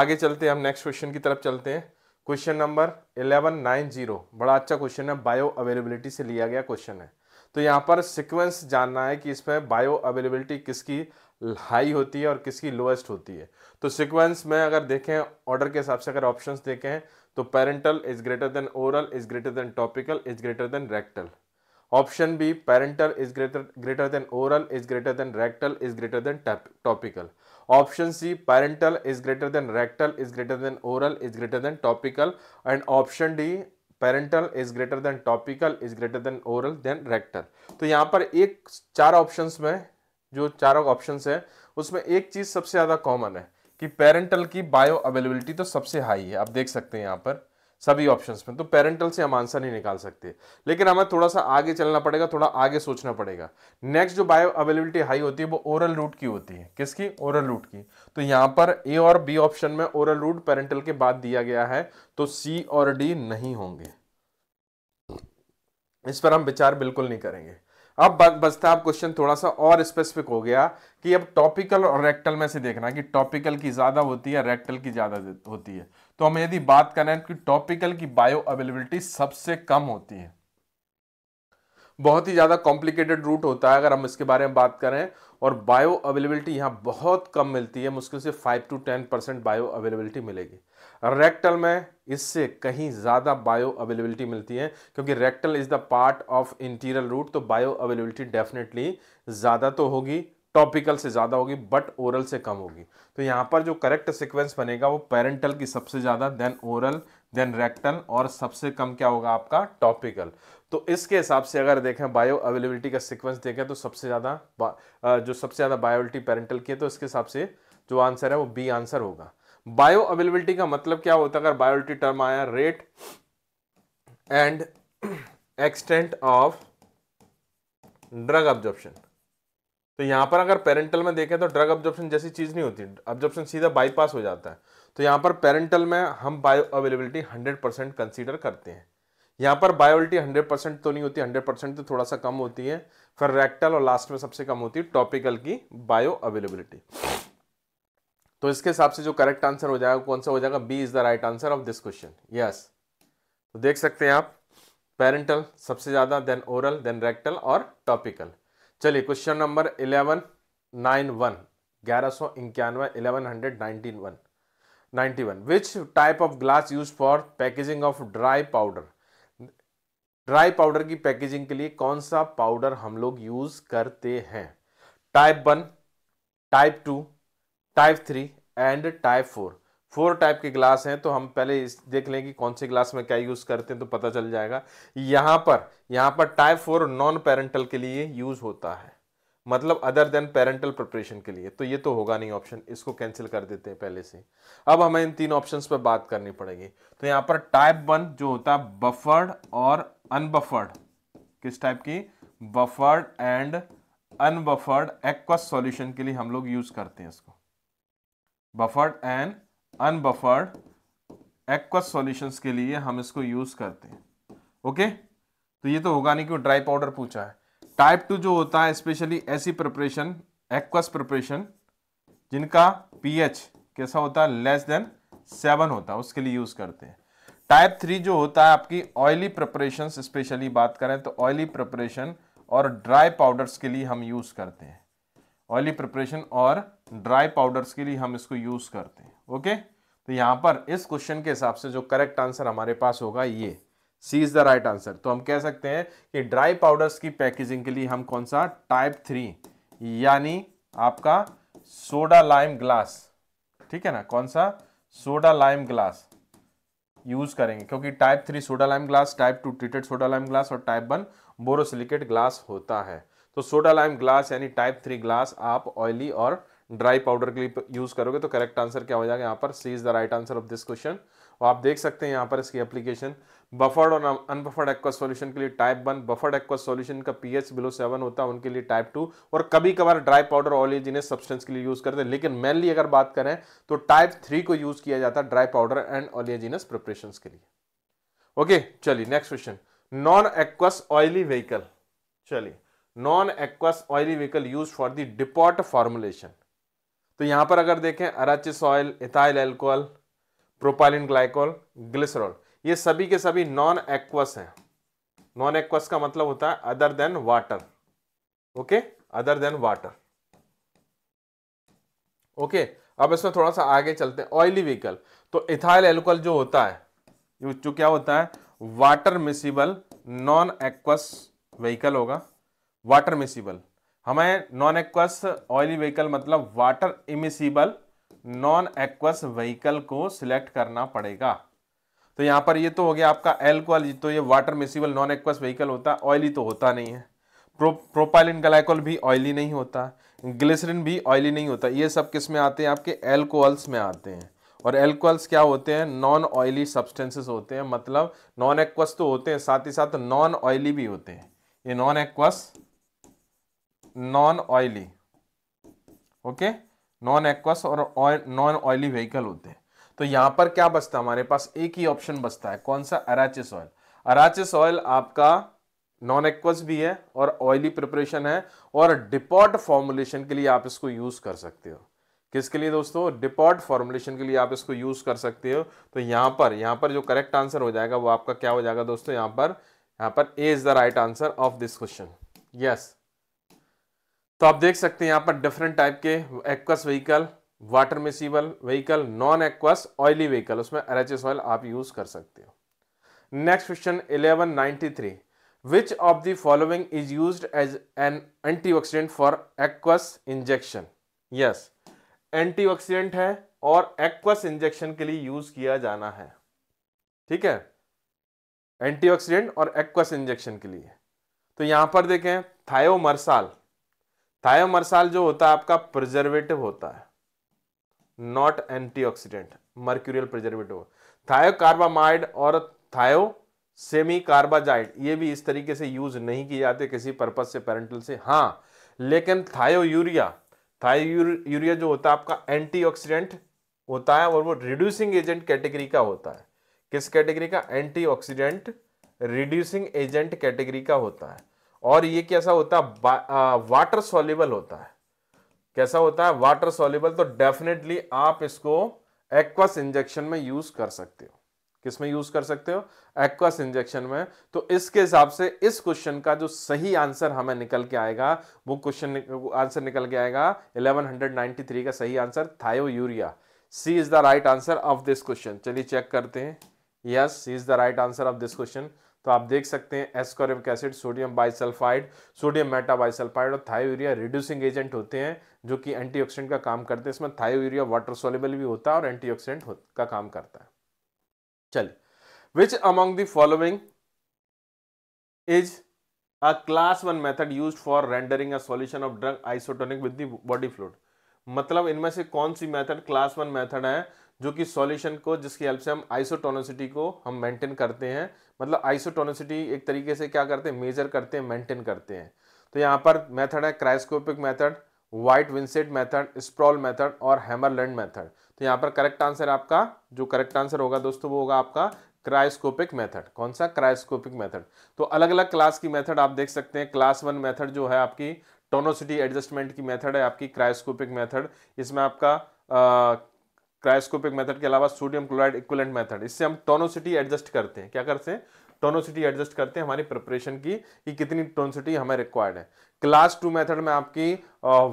आगे चलते हैं हम नेक्स्ट क्वेश्चन की तरफ चलते हैं क्वेश्चन नंबर 1190 बड़ा अच्छा क्वेश्चन है बायो अवेलेबिलिटी से लिया गया क्वेश्चन है तो यहाँ पर सिक्वेंस जानना है कि इसमें बायो अवेलेबिलिटी किसकी हाई होती है और किसकी लोएस्ट होती है तो सिक्वेंस में अगर देखें ऑर्डर के हिसाब से अगर ऑप्शन देखें तो parenteral is greater than oral is greater than topical is greater than rectal option B parenteral is greater greater than oral is greater than rectal is greater than topical option C parenteral is greater than rectal is greater than oral is greater than topical and option D parenteral is greater than topical is greater than oral than rectal तो यहाँ पर एक चार options में जो चारों options है उसमें एक चीज़ सबसे ज़्यादा कॉमन है कि पेरेंटल की बायो अवेलेबिलिटी तो सबसे हाई है आप देख सकते हैं यहाँ पर सभी ऑप्शंस में तो पेरेंटल से हम आंसर नहीं निकाल सकते लेकिन हमें थोड़ा सा आगे चलना पड़ेगा थोड़ा आगे सोचना पड़ेगा नेक्स्ट जो बायो अवेलेबिलिटी हाई होती है वो ओरल रूट की होती है किसकी ओरल रूट की तो यहाँ पर ए और बी ऑप्शन में ओरल रूट पेरेंटल के बाद दिया गया है तो सी और डी नहीं होंगे इस पर हम विचार बिल्कुल नहीं करेंगे अब बचता आप क्वेश्चन थोड़ा सा और स्पेसिफिक हो गया कि अब टॉपिकल और रेक्टल में से देखना कि टॉपिकल की ज़्यादा होती है रेक्टल की ज़्यादा होती है तो हम यदि बात करें कि टॉपिकल की बायो अवेलेबिलिटी सबसे कम होती है बहुत ही ज़्यादा कॉम्प्लिकेटेड रूट होता है अगर हम इसके बारे में बात करें और बायो अवेलेबिलिटी यहां बहुत कम मिलती है मुश्किल से five to ten percent bioavailability मिलेगी रेक्टल में इससे कहीं ज़्यादा बायो अवेलेबिलिटी मिलती है क्योंकि rectal is the part of interior route तो बायो अवेलेबिलिटी डेफिनेटली ज़्यादा तो होगी टॉपिकल से ज़्यादा होगी बट ओरल से कम होगी तो यहाँ पर जो करेक्ट सीक्वेंस बनेगा वो पेरेंटल की सबसे ज़्यादा देन ओरल देन रेक्टल और सबसे कम क्या होगा आपका टॉपिकल तो इसके हिसाब से अगर देखें बायो अवेलेबिलिटी का सिक्वेंस देखें तो सबसे ज़्यादा जो सबसे ज़्यादा बायोलिटी पेरेंटल की है तो इसके हिसाब से जो आंसर है वो बी आंसर होगा बायो अवेलेबिलिटी का मतलब क्या होता है अगर बायोलिटी टर्म आया rate and extent of drug absorption तो यहाँ पर अगर पेरेंटल में देखें तो ड्रग ऑब्जॉर्प्शन जैसी चीज़ नहीं होती ऑब्जॉप्शन सीधा बाईपास हो जाता है तो यहाँ पर पेरेंटल में हम bioavailability hundred percent consider करते हैं यहाँ पर बायोलिटी हंड्रेड परसेंट तो नहीं होती हंड्रेड परसेंट तो थोड़ा सा कम होती है फिर रेक्टल और लास्ट में सबसे कम होती है टॉपिकल की बायो अवेलेबिलिटी तो इसके हिसाब से जो करेक्ट आंसर हो जाएगा कौन सा हो जाएगा B is the right answer of this question yes तो देख सकते हैं आप पेरेंटल सबसे ज़्यादा देन ओरल देन रेक्टल और टॉपिकल चलिए question number eleven nine one ग्यारह सौ इक्यानवे eleven hundred nineteen one ninety one which type of glass use for packaging of dry powder dry powder की पैकेजिंग के लिए कौन सा पाउडर हम लोग यूज करते हैं type one type two type three and type four four type के ग्लास हैं तो हम पहले इस देख लें कि कौन से ग्लास में क्या यूज़ करते हैं तो पता चल जाएगा यहाँ पर यहाँ पर टाइप फोर नॉन पेरेंटल के लिए यूज़ होता है मतलब अदर देन पेरेंटल प्रिपरेशन के लिए तो ये तो होगा नहीं ऑप्शन इसको कैंसिल कर देते हैं पहले से अब हमें इन तीन ऑप्शन पर बात करनी पड़ेगी तो यहाँ पर टाइप वन जो होता है बफर्ड और अनबफर्ड किस टाइप की buffered and unbuffered aqueous solution के लिए हम लोग यूज करते हैं इसको buffered and unbuffered aqueous solutions के लिए हम इसको यूज करते हैं ओके तो ये तो होगा नहीं वो ड्राई पाउडर पूछा है टाइप टू जो होता है स्पेशली ऐसी प्रिपरेशन एक्वस प्रिपरेशन जिनका पीएच कैसा होता है लेस देन सेवन होता है उसके लिए यूज करते हैं टाइप थ्री जो होता है आपकी ऑयली प्रिपरेशन स्पेशली बात करें तो ऑयली प्रिपरेशन और ड्राई पाउडर्स के लिए हम यूज करते हैं ऑयली प्रिपरेशन और ड्राई पाउडर्स के लिए हम इसको यूज करते हैं ओके तो यहां पर इस क्वेश्चन के हिसाब से जो करेक्ट आंसर हमारे पास होगा ये C is the right answer तो हम कह सकते हैं कि ड्राई पाउडर्स की पैकेजिंग के लिए हम कौन सा टाइप थ्री यानी आपका सोडा लाइम ग्लास ठीक है ना कौन सा सोडा लाइम ग्लास यूज करेंगे क्योंकि type three soda lime glass type two treated soda lime glass और टाइप वन बोरोसिलिकेट ग्लास होता है तो सोडा लाइम ग्लास यानी टाइप थ्री ग्लास आप ऑयली और ड्राई पाउडर के लिए यूज़ करोगे तो करेक्ट आंसर क्या हो जाएगा यहाँ पर C is the right answer of this question और आप देख सकते हैं यहाँ पर इसकी एप्लीकेशन बफर्ड और अनबफर्ड एक्वा सॉल्यूशन के लिए type one buffered aqua solution का पीएच बिलो सेवन होता है उनके लिए टाइप टू और कभी कभार ड्राई पाउडर ऑयल जिन्हें सब्सटेंस के लिए यूज़ करते हैं लेकिन मेनली अगर बात करें तो टाइप थ्री को यूज़ किया जाता है dry powder and oleaginous preparation के लिए ओके चलिए next question non aqueous oily vehicle चलिए non aqueous oily vehicle use for the depot formulation तो यहां पर अगर देखें arachis oil ethyl alcohol propylene glycol glycerol ये सभी के सभी नॉन एक्वस हैं नॉन एक्वस का मतलब होता है other than water okay other than water okay अब इसमें थोड़ा सा आगे चलते हैं ऑयली व्हीकल तो इथाइल एल्कोहल जो होता है जो क्या होता है water miscible non aqueous vehicle होगा वाटर मिसिबल हमें नॉन एक्वस ऑयली व्हीकल मतलब water immiscible non aqueous vehicle को सिलेक्ट करना पड़ेगा तो यहाँ पर ये तो हो गया आपका एल्कोहल तो ये water miscible non aqueous vehicle होता है ऑयली तो होता नहीं है प्रो प्रोपाइलिन गलाइकोल भी ऑयली नहीं होता ग्लिसरिन भी ऑयली नहीं होता ये सब किस में आते हैं आपके एल्कोहल्स में आते हैं और एल्कोहल्स क्या होते हैं नॉन ऑयली सब्सटेंसेस होते हैं मतलब नॉन एक्वस तो होते हैं साथ ही साथ नॉन ऑयली भी होते हैं ये non aqueous non oily okay non aqueous और नॉन ऑयली व्हीकल होते हैं तो यहां पर क्या बचता है हमारे पास एक ही ऑप्शन बचता है कौन सा अराचिस ऑयल अराचिस ऑयल आपका नॉन एक्वस भी है और ऑयली प्रिपरेशन है और डिपॉट फॉर्मुलेशन के लिए आप इसको यूज कर सकते हो किसके लिए दोस्तों डिपॉट फॉर्मुलेशन के लिए आप इसको यूज कर सकते हो तो यहां पर यहां पर जो करेक्ट आंसर हो जाएगा वो आपका क्या हो जाएगा दोस्तों यहां पर यहां पर A is the right answer of this question yes तो आप देख सकते हैं यहाँ पर डिफरेंट टाइप के aqueous vehicle water miscible vehicle non aqueous oily vehicle उसमें एच ऑयल आप यूज कर सकते हो next question 1193 which of the following is use as an antioxidant for aqueous injection yes antioxidant है और एक्वस इंजेक्शन के लिए यूज किया जाना है ठीक है एंटीऑक्सीडेंट और एक्वस इंजेक्शन के लिए तो यहां पर देखें थायोमरसाल थायोमरसाल जो होता है आपका प्रिजर्वेटिव होता है not antioxidant mercurial preservative carbamide और थायो सेमी कार्बाजाइड ये भी इस तरीके से यूज नहीं किए जाते किसी पर्पज से पेरेंटल से हाँ लेकिन थायो यूरिया थायो यूरिया जो होता है आपका एंटीऑक्सीडेंट होता है और वो रिड्यूसिंग एजेंट कैटेगरी का होता है किस कैटेगरी का एंटीऑक्सीडेंट रिड्यूसिंग एजेंट कैटेगरी का होता है और ये कैसा होता है वाटर सॉल्यूबल होता है कैसा होता है वाटर सॉल्यूबल तो डेफिनेटली आप इसको एक्वस इंजेक्शन में यूज कर सकते हो किस में यूज कर सकते हो एक्वस इंजेक्शन में तो इसके हिसाब से इस क्वेश्चन का जो सही आंसर हमें निकल के आएगा वो क्वेश्चन आंसर निकल के आएगा 1193 का सही answer urea C is the right answer of this question चलिए चेक करते हैं yes C is the right answer of this question तो आप देख सकते हैं ascorbic acid sodium bisulphide sodium meta bisulphite और थायोयूरिया रिड्यूसिंग एजेंट होते हैं जो कि एंटीऑक्सीडेंट का काम करते हैं इसमें थायोयूरिया वाटर सोलेबल भी होता है और एंटीऑक्सीडेंट का काम करता है चलिए which among the following is a class one method use for rendering a solution of drug isotonic with the body fluid मतलब इनमें से कौन सी मेथड क्लास वन मेथड है जो कि सॉल्यूशन को जिसकी हेल्प से हम आइसोटोनोसिटी को हम मेंटेन करते हैं मतलब आइसोटोनोसिटी एक तरीके से क्या करते हैं मेजर करते हैं मेंटेन करते हैं तो यहाँ पर मेथड है cryoscopic method White Vincent method Sprowls method और हैमरलैंड मेथड तो यहाँ पर करेक्ट आंसर आपका जो करेक्ट आंसर होगा दोस्तों वो होगा आपका क्राइस्कोपिक मेथड कौन सा क्राइस्कोपिक मेथड तो अलग अलग क्लास की मेथड आप देख सकते हैं क्लास वन मेथड जो है आपकी टोनोसिटी एडजस्टमेंट की मेथड है आपकी क्राइस्कोपिक मेथड इसमें आपका क्रायोस्कोपिक मेथड के अलावा सोडियम क्लोराइड इक्वलेंट मेथड इससे हम टोनोसिटी एडजस्ट करते हैं क्या करते हैं टोनोसिटी एडजस्ट करते हैं हमारी प्रिपरेशन की कि कितनी टोनोसिटी हमें रिक्वायर्ड है क्लास टू मेथड में आपकी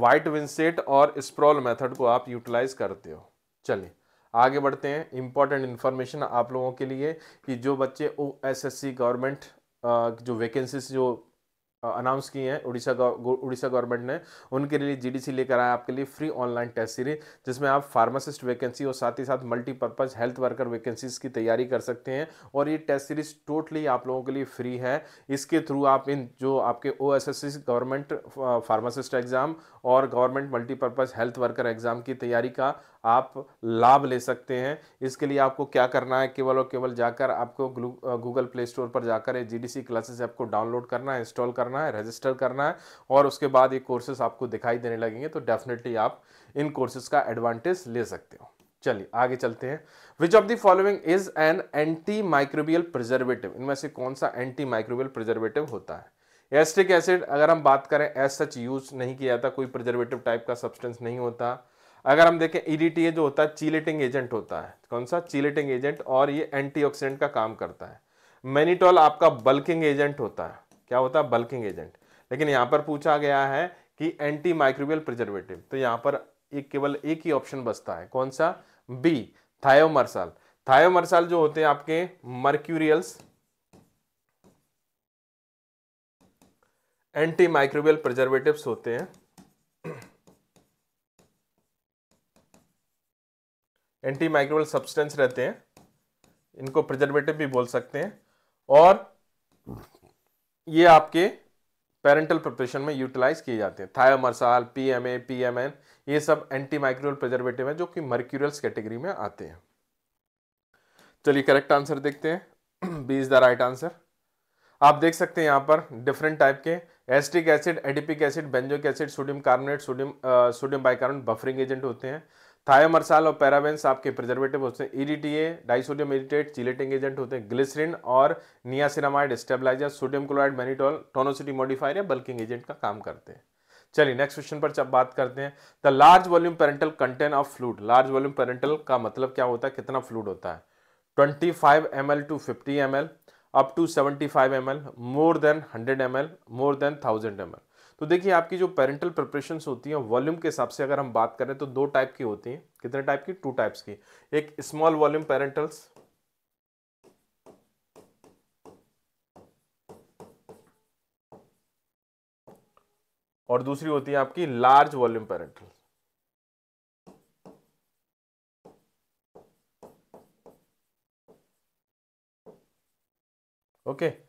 वाइट विंसेट और स्प्रॉल मेथड को आप यूटिलाइज करते हो चलिए आगे बढ़ते हैं इंपॉर्टेंट इन्फॉर्मेशन आप लोगों के लिए कि जो बच्चे O S S C government जो वैकेंसीज जो अनाउंस किए हैं उड़ीसा उड़ीसा गवर्नमेंट ने उनके लिए जीडीसी लेकर आया आपके लिए फ्री ऑनलाइन टेस्ट सीरीज जिसमें आप फार्मासिस्ट वैकेंसी और साथ ही साथ मल्टीपर्पज़ हेल्थ वर्कर वैकेंसीज की तैयारी कर सकते हैं और ये टेस्ट सीरीज टोटली आप लोगों के लिए फ्री है इसके थ्रू आप इन जो आपके ओ गवर्नमेंट फार्मासिस्ट एग्ज़ाम और government multipurpose health worker exam की तैयारी का आप लाभ ले सकते हैं इसके लिए आपको क्या करना है केवल और केवल जाकर आपको गूगल प्ले स्टोर पर जाकर G D C classes app को डाउनलोड करना है इंस्टॉल करना है रजिस्टर करना है और उसके बाद ये कोर्सेज आपको दिखाई देने लगेंगे तो डेफिनेटली आप इन कोर्सेज का एडवांटेज ले सकते हो चलिए आगे चलते हैं which of the following is an antimicrobial preservative इनमें से कौन सा एंटी माइक्रोबियल प्रिजर्वेटिव होता है एस्ट्रिक एसिड अगर हम बात करें एज सच यूज नहीं किया जाता कोई प्रिजर्वेटिव टाइप का सब्सटेंस नहीं होता अगर हम देखें ईडीटीए e जो होता है चीलेटिंग एजेंट होता है कौन सा चीलेटिंग एजेंट और ये एंटीऑक्सीडेंट का काम करता है मैनीटॉल आपका बल्किंग एजेंट होता है क्या होता है बल्किंग एजेंट लेकिन यहाँ पर पूछा गया है कि एंटी माइक्रोबियल प्रिजर्वेटिव तो यहाँ पर एक केवल एक ही ऑप्शन बचता है कौन सा बी थायोमरसाल थायोमरसाल जो होते हैं आपके मर्क्यूरियल्स एंटी माइक्रोबियल प्रिजर्वेटिव्स होते हैं एंटी माइक्रोवल सब्सटेंस रहते हैं इनको प्रिजर्वेटिव भी बोल सकते हैं और ये आपके पेरेंटल प्रिपरेशन में यूटिलाइज किए जाते हैं thiomersal P M A P M N ये सब एंटी माइक्रोल प्रिजर्वेटिव हैं जो कि मर्क्यूरल्स कैटेगरी में आते हैं चलिए करेक्ट आंसर देखते हैं B is the right answer आप देख सकते हैं यहाँ पर डिफरेंट टाइप के एस्ट्रिक acid adipic acid benzoic acid sodium carbonate sodium sodium bicarbonate buffering agent होते हैं थायोमरसाल और पैराबेंस आपके प्रिजर्वेटिव होते हैं EDTA disodium edetate chelating agent होते हैं ग्लिसरिन और niacinamide stabilizer sodium chloride mannitol tonicity modifier या बल्किंग एजेंट का काम करते हैं चलिए नेक्स्ट क्वेश्चन पर जब बात करते हैं the large volume parenteral content of fluid large volume parenteral का मतलब क्या होता है कितना फ्लूड होता है 25 five M L to fifty M L up to 75 five M L more than 100 M L more than 1000 M L तो देखिए आपकी जो पेरेंटल प्रिपरेशन होती हैं वॉल्यूम के हिसाब से अगर हम बात करें तो दो टाइप की होती हैं कितने टाइप की टू टाइप्स की एक स्मॉल वॉल्यूम पेरेंटल्स और दूसरी होती है आपकी large volume parenteral okay okay.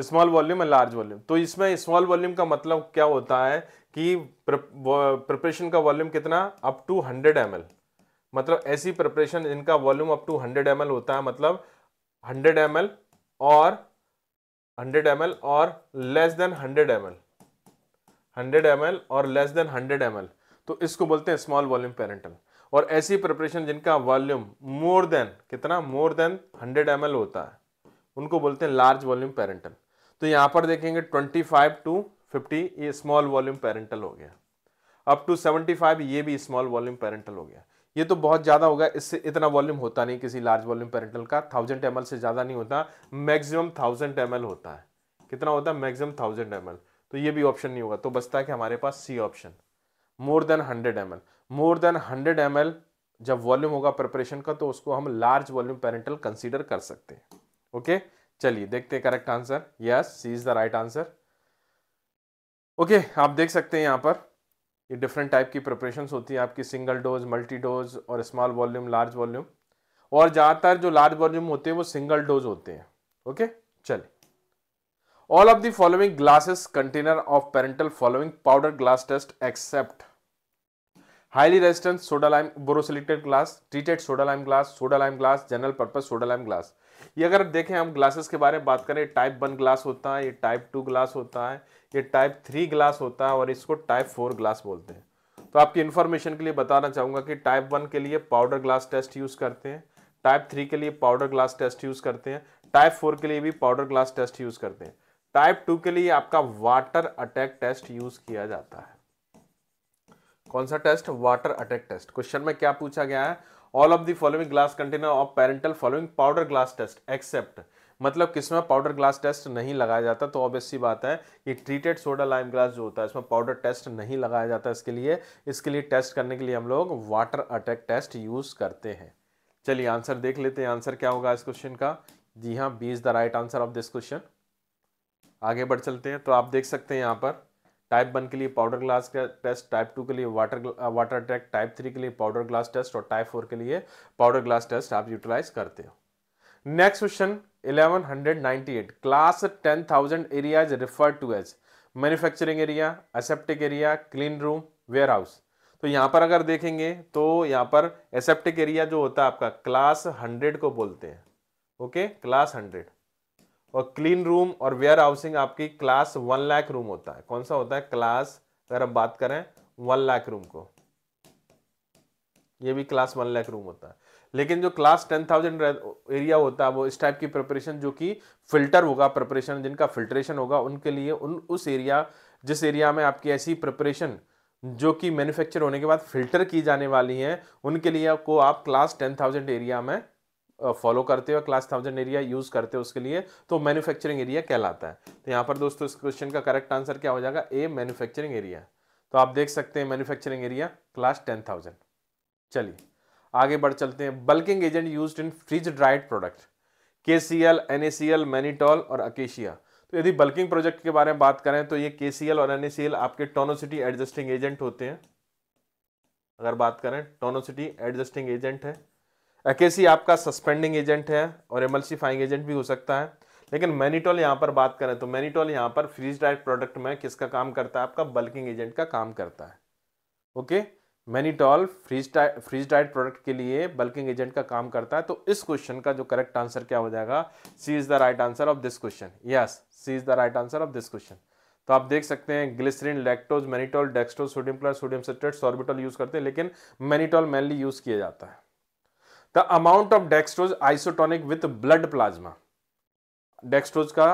Small volume and large volume तो इसमें स्मॉल वॉल्यूम का मतलब क्या होता है कि प्रिपरेशन का वॉल्यूम कितना अप टू हंड्रेड एम मतलब ऐसी प्रिपरेशन इनका volume up to hundred M होता है मतलब हंड्रेड एम और हंड्रेड एम और less than hundred M hundred M और लेस देन हंड्रेड एम तो इसको बोलते हैं स्मॉल वॉल्यूम पेरेंटल और ऐसी प्रिपरेशन जिनका वॉल्यूम मोर देन कितना मोर देन हंड्रेड एम होता है उनको बोलते हैं लार्ज वॉल्यूम पेरेंटल तो यहाँ पर देखेंगे 25 टू 50 ये स्मॉल वॉल्यूम पेरेंटल हो गया अप टू 75 ये भी स्मॉल वॉल्यूम पेरेंटल हो गया ये तो बहुत ज़्यादा होगा इससे इतना वॉल्यूम होता नहीं किसी लार्ज वॉल्यूम पेरेंटल का थाउजेंड एम से ज़्यादा नहीं होता मैक्सिमम थाउजेंड एम होता है कितना होता है मैक्सिमम थाउजेंड एम तो ये भी ऑप्शन नहीं होगा तो बचता है कि हमारे पास C option more than hundred M more than hundred M जब वॉल्यूम होगा प्रिपरेशन का तो उसको हम लार्ज वॉल्यूम पेरेंटल कंसीडर कर सकते हैं ओके चलिए देखते हैं correct answer yes C is the right answer okay आप देख सकते हैं यहाँ पर ये डिफरेंट टाइप की प्रिपरेशन होती हैं आपकी सिंगल डोज मल्टी डोज और स्मॉल वॉल्यूम लार्ज वॉल्यूम और ज़्यादातर जो लार्ज वॉल्यूम होते हैं वो सिंगल डोज होते हैं ओके चलिए all of the following glasses container of parenteral following powder glass test except highly resistant soda lime borosilicate glass treated soda lime glass soda lime glass general purpose soda lime glass ये अगर देखें हम ग्लासेस के बारे में बात करें टाइप वन ग्लास होता है ये टाइप टू ग्लास होता है ये टाइप थ्री ग्लास होता है और इसको टाइप फोर ग्लास बोलते हैं तो आपकी इन्फॉर्मेशन के लिए बताना चाहूँगा कि टाइप वन के लिए पाउडर ग्लास टेस्ट यूज़ करते हैं टाइप थ्री के लिए पाउडर ग्लास टेस्ट यूज़ करते हैं टाइप फोर के लिए भी पाउडर ग्लास टेस्ट यूज़ करते हैं टाइप टू के लिए आपका वाटर अटैक टेस्ट यूज़ किया जाता है कौन सा test water attack test question में क्या पूछा गया है all of the following glass container of parenteral following powder glass test except मतलब किसमें पाउडर ग्लास टेस्ट नहीं लगाया जाता तो ऑब्वियस सी बात है कि ट्रीटेड सोडा लाइम ग्लास जो होता है इसमें पाउडर टेस्ट नहीं लगाया जाता इसके लिए इसके लिए टेस्ट करने के लिए हम लोग वाटर अटैक टेस्ट यूज़ करते हैं चलिए आंसर देख लेते हैं आंसर क्या होगा इस क्वेश्चन का जी हाँ B is the right answer of this question आगे बढ़ चलते हैं तो आप देख सकते हैं यहाँ पर टाइप वन के लिए पाउडर ग्लास का टेस्ट टाइप टू के लिए water water attack type three के लिए पाउडर ग्लास टेस्ट और टाइप फोर के लिए पाउडर ग्लास टेस्ट आप यूटिलाइज करते हो next question 1198 class 10000 is referred to as manufacturing area aseptic area clean room warehouse तो यहाँ पर अगर देखेंगे तो यहाँ पर एसेप्टिक एरिया जो होता है आपका क्लास 100 को बोलते हैं ओके क्लास 100 और क्लीन रूम और वेयर हाउसिंग आपकी क्लास वन लाख रूम होता है कौन सा होता है क्लास अगर हम बात करें वन लाख रूम को ये भी क्लास वन लाख रूम होता है लेकिन जो क्लास टेन थाउजेंड एरिया होता है वो इस टाइप की प्रिपरेशन जो कि फिल्टर होगा प्रिपरेशन जिनका फिल्ट्रेशन होगा उनके लिए उन उस एरिया जिस एरिया में आपकी ऐसी प्रिपरेशन जो कि मैन्युफैक्चर होने के बाद फिल्टर की जाने वाली है उनके लिए को आप क्लास टेन थाउजेंड एरिया में फॉलो करते हो क्लास थाउजेंड एरिया यूज़ करते हो उसके लिए तो मैन्युफैक्चरिंग एरिया कहलाता है तो यहाँ पर दोस्तों इस क्वेश्चन का करेक्ट आंसर क्या हो जाएगा ए मैन्युफैक्चरिंग एरिया तो आप देख सकते हैं manufacturing area class ten thousand चलिए आगे बढ़ चलते हैं bulking agent use in freeze dried product K C L N A C L mannitol और अकेशिया तो यदि बल्किंग प्रोजेक्ट के बारे में बात करें तो ये के सी एल और एन ए सी एल आपके टोनोसिटी एडजस्टिंग एजेंट होते हैं अगर बात करें टोनोसिटी एडजस्टिंग एजेंट है एकेसी आपका सस्पेंडिंग एजेंट है और एमल्सीफाइंग एजेंट भी हो सकता है लेकिन मैनीटोल यहाँ पर बात करें तो मैनीटोल यहाँ पर फ्रीज डाइट प्रोडक्ट में किसका काम करता है आपका बल्किंग एजेंट का काम करता है okay mannitol freeze diet freeze डाइट प्रोडक्ट के लिए बल्किंग एजेंट का काम करता है तो इस क्वेश्चन का जो करेक्ट आंसर क्या हो जाएगा C is the right answer of this question yes C is the right answer of this question तो आप देख सकते हैं glycerin lactose mannitol dextrose sodium क्लोर सोडियम सेट्रेट सॉर्बिटोल यूज़ करते हैं लेकिन मैनीटॉल मेनली यूज़ किया जाता है the amount of dextrose isotonic with blood plasma dextrose का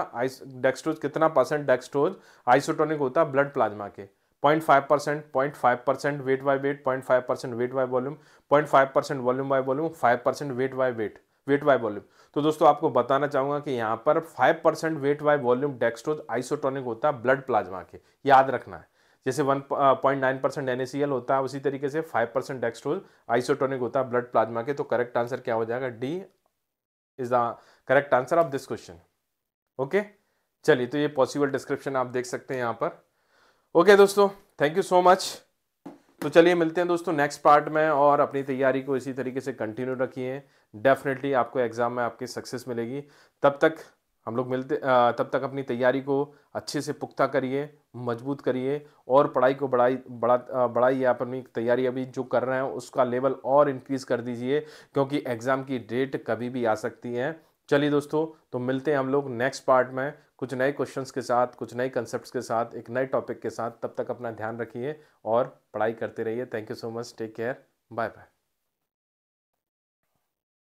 डेक्सट्रोज कितना परसेंट डेक्सट्रोज आइसोटोनिक होता है ब्लड प्लाज्मा के point five percent point five percent weight by weight point five percent weight by volume point five percent volume by volume five percent weight by weight weight by volume तो दोस्तों आपको बताना चाहूंगा कि यहाँ पर five percent weight by volume dextrose isotonic होता है ब्लड प्लाज्मा के याद रखना है जैसे one point nine percent N होता है उसी तरीके से फाइव परसेंट डेक्सट्रोल आइसोटोनिक होता है ब्लड प्लाज्मा के तो करेक्ट आंसर क्या हो जाएगा D is the correct answer of this question okay चलिए तो ये पॉसिबल डिस्क्रिप्शन आप देख सकते हैं यहाँ पर ओके okay, दोस्तों थैंक यू सो मच तो चलिए मिलते हैं दोस्तों नेक्स्ट पार्ट में और अपनी तैयारी को इसी तरीके से कंटिन्यू रखिए डेफिनेटली आपको एग्ज़ाम में आपकी सक्सेस मिलेगी तब तक हम लोग मिलते तब तक अपनी तैयारी को अच्छे से पुख्ता करिए मजबूत करिए और पढ़ाई को बढ़ाई बढ़ा बढ़ाइए आप अपनी तैयारी अभी जो कर रहे हैं उसका लेवल और इंक्रीज़ कर दीजिए क्योंकि एग्ज़ाम की डेट कभी भी आ सकती है चलिए दोस्तों तो मिलते हैं हम लोग नेक्स्ट पार्ट में कुछ नए क्वेश्चंस के साथ कुछ नए कंसेप्ट के साथ एक नए टॉपिक के साथ तब तक अपना ध्यान रखिए और पढ़ाई करते रहिए thank you so much take care bye bye